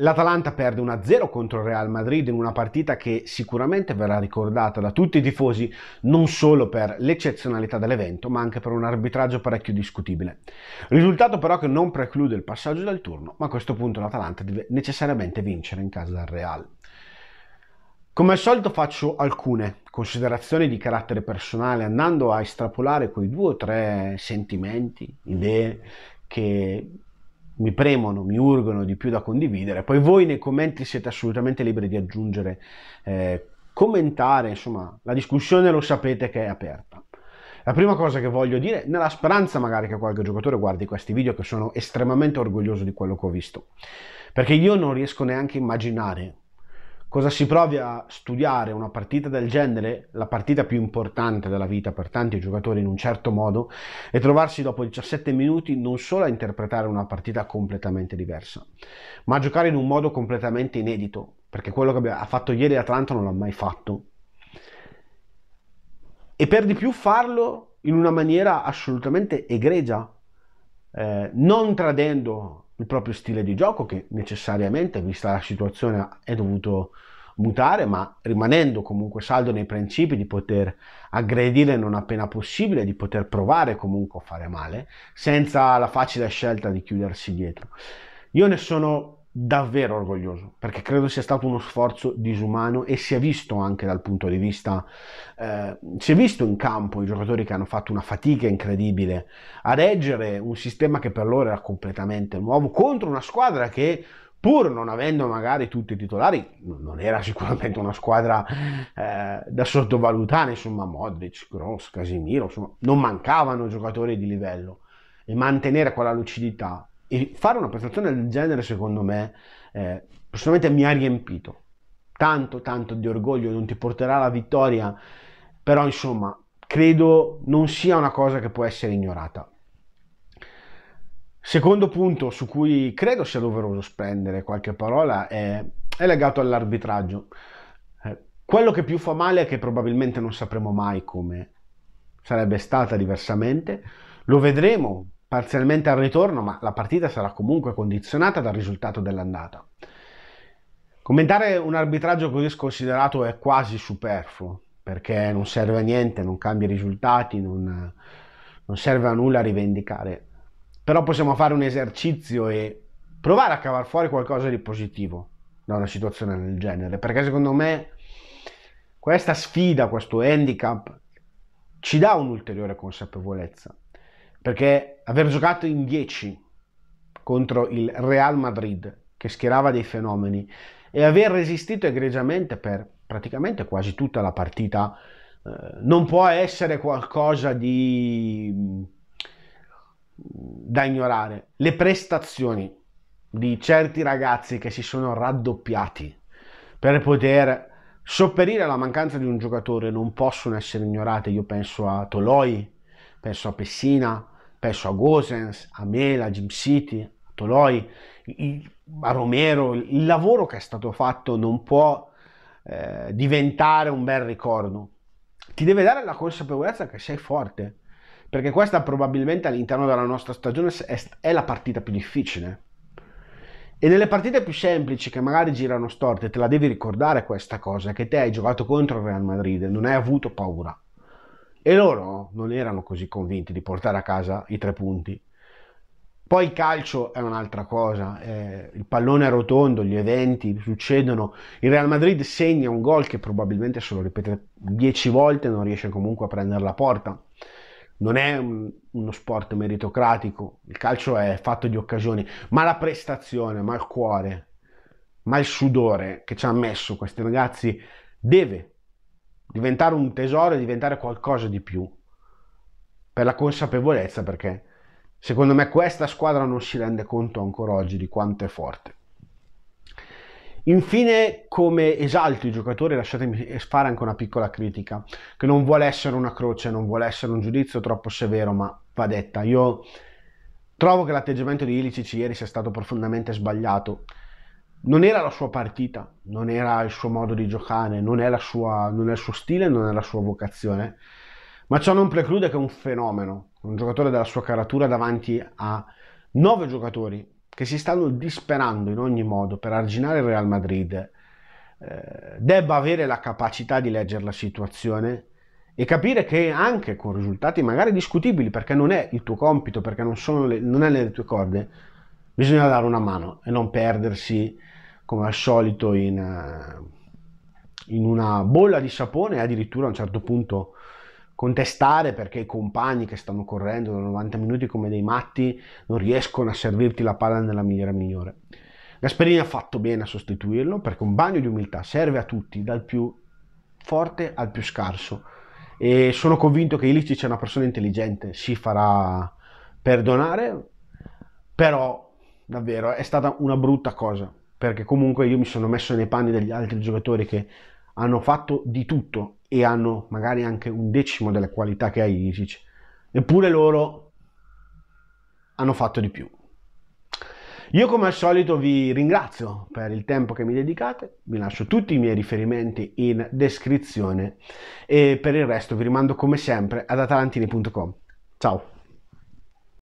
L'Atalanta perde 1-0 contro il Real Madrid in una partita che sicuramente verrà ricordata da tutti i tifosi non solo per l'eccezionalità dell'evento ma anche per un arbitraggio parecchio discutibile. Risultato però che non preclude il passaggio dal turno ma a questo punto l'Atalanta deve necessariamente vincere in casa del Real. Come al solito faccio alcune considerazioni di carattere personale andando a estrapolare quei due o tre sentimenti, idee che mi premono, mi urgono di più da condividere. Poi voi nei commenti siete assolutamente liberi di aggiungere, eh, commentare, insomma, la discussione lo sapete che è aperta. La prima cosa che voglio dire, nella speranza magari che qualche giocatore guardi questi video, che sono estremamente orgoglioso di quello che ho visto, perché io non riesco neanche a immaginare Cosa si provi a studiare una partita del genere, la partita più importante della vita per tanti giocatori in un certo modo, e trovarsi dopo 17 minuti non solo a interpretare una partita completamente diversa, ma a giocare in un modo completamente inedito, perché quello che ha fatto ieri Atlanta non l'ha mai fatto. E per di più farlo in una maniera assolutamente egregia, eh, non tradendo il proprio stile di gioco che necessariamente, vista la situazione, è dovuto mutare, ma rimanendo comunque saldo nei principi di poter aggredire non appena possibile, di poter provare comunque a fare male, senza la facile scelta di chiudersi dietro. Io ne sono davvero orgoglioso perché credo sia stato uno sforzo disumano e si è visto anche dal punto di vista eh, si è visto in campo i giocatori che hanno fatto una fatica incredibile a reggere un sistema che per loro era completamente nuovo contro una squadra che pur non avendo magari tutti i titolari non era sicuramente una squadra eh, da sottovalutare insomma Modric, Gross, Casimiro insomma non mancavano giocatori di livello e mantenere quella lucidità e fare una prestazione del genere, secondo me, eh, personalmente mi ha riempito tanto, tanto di orgoglio. Non ti porterà la vittoria, però insomma, credo non sia una cosa che può essere ignorata. Secondo punto su cui credo sia doveroso spendere qualche parola è, è legato all'arbitraggio. Eh, quello che più fa male è che probabilmente non sapremo mai come sarebbe stata diversamente. Lo vedremo parzialmente al ritorno, ma la partita sarà comunque condizionata dal risultato dell'andata. Commentare un arbitraggio così sconsiderato è quasi superfluo, perché non serve a niente, non cambia i risultati, non, non serve a nulla rivendicare. Però possiamo fare un esercizio e provare a cavar fuori qualcosa di positivo da una situazione del genere, perché secondo me questa sfida, questo handicap ci dà un'ulteriore consapevolezza perché aver giocato in 10 contro il Real Madrid, che schierava dei fenomeni, e aver resistito egregiamente per praticamente quasi tutta la partita, eh, non può essere qualcosa di mm, da ignorare. Le prestazioni di certi ragazzi che si sono raddoppiati per poter sopperire alla mancanza di un giocatore non possono essere ignorate. Io penso a Toloi, penso a Pessina, penso a Gosens, a Mela, a Jim City, a Toloi, a Romero, il lavoro che è stato fatto non può eh, diventare un bel ricordo, ti deve dare la consapevolezza che sei forte, perché questa probabilmente all'interno della nostra stagione è la partita più difficile. E nelle partite più semplici che magari girano storte, te la devi ricordare questa cosa, che te hai giocato contro il Real Madrid, non hai avuto paura e loro non erano così convinti di portare a casa i tre punti. Poi il calcio è un'altra cosa, eh, il pallone è rotondo, gli eventi succedono, il Real Madrid segna un gol che probabilmente se lo ripete dieci volte non riesce comunque a prendere la porta. Non è un, uno sport meritocratico, il calcio è fatto di occasioni, ma la prestazione, ma il cuore, ma il sudore che ci hanno messo questi ragazzi deve diventare un tesoro e diventare qualcosa di più, per la consapevolezza perché secondo me questa squadra non si rende conto ancora oggi di quanto è forte. Infine, come esalto i giocatori, lasciatemi fare anche una piccola critica, che non vuole essere una croce, non vuole essere un giudizio troppo severo, ma va detta. Io trovo che l'atteggiamento di Ilicic ieri sia stato profondamente sbagliato non era la sua partita, non era il suo modo di giocare, non è, sua, non è, il suo stile, non è la sua vocazione, ma ciò non preclude che un fenomeno, un giocatore della sua caratura davanti a nove giocatori che si stanno disperando in ogni modo per arginare il Real Madrid, eh, debba avere la capacità di leggere la situazione e capire che anche con risultati magari discutibili, perché non è il tuo compito, perché non, le, non è nelle tue corde, bisogna dare una mano e non perdersi come al solito in, eh, in una bolla di sapone e addirittura a un certo punto contestare perché i compagni che stanno correndo da 90 minuti come dei matti non riescono a servirti la palla nella migliore migliore. Gasperini ha fatto bene a sostituirlo perché un bagno di umiltà serve a tutti, dal più forte al più scarso. E sono convinto che Ilicic è una persona intelligente, si farà perdonare, però davvero è stata una brutta cosa, perché comunque io mi sono messo nei panni degli altri giocatori che hanno fatto di tutto e hanno magari anche un decimo della qualità che ha Isic, eppure loro hanno fatto di più. Io come al solito vi ringrazio per il tempo che mi dedicate, vi lascio tutti i miei riferimenti in descrizione e per il resto vi rimando come sempre ad atalantini.com. Ciao!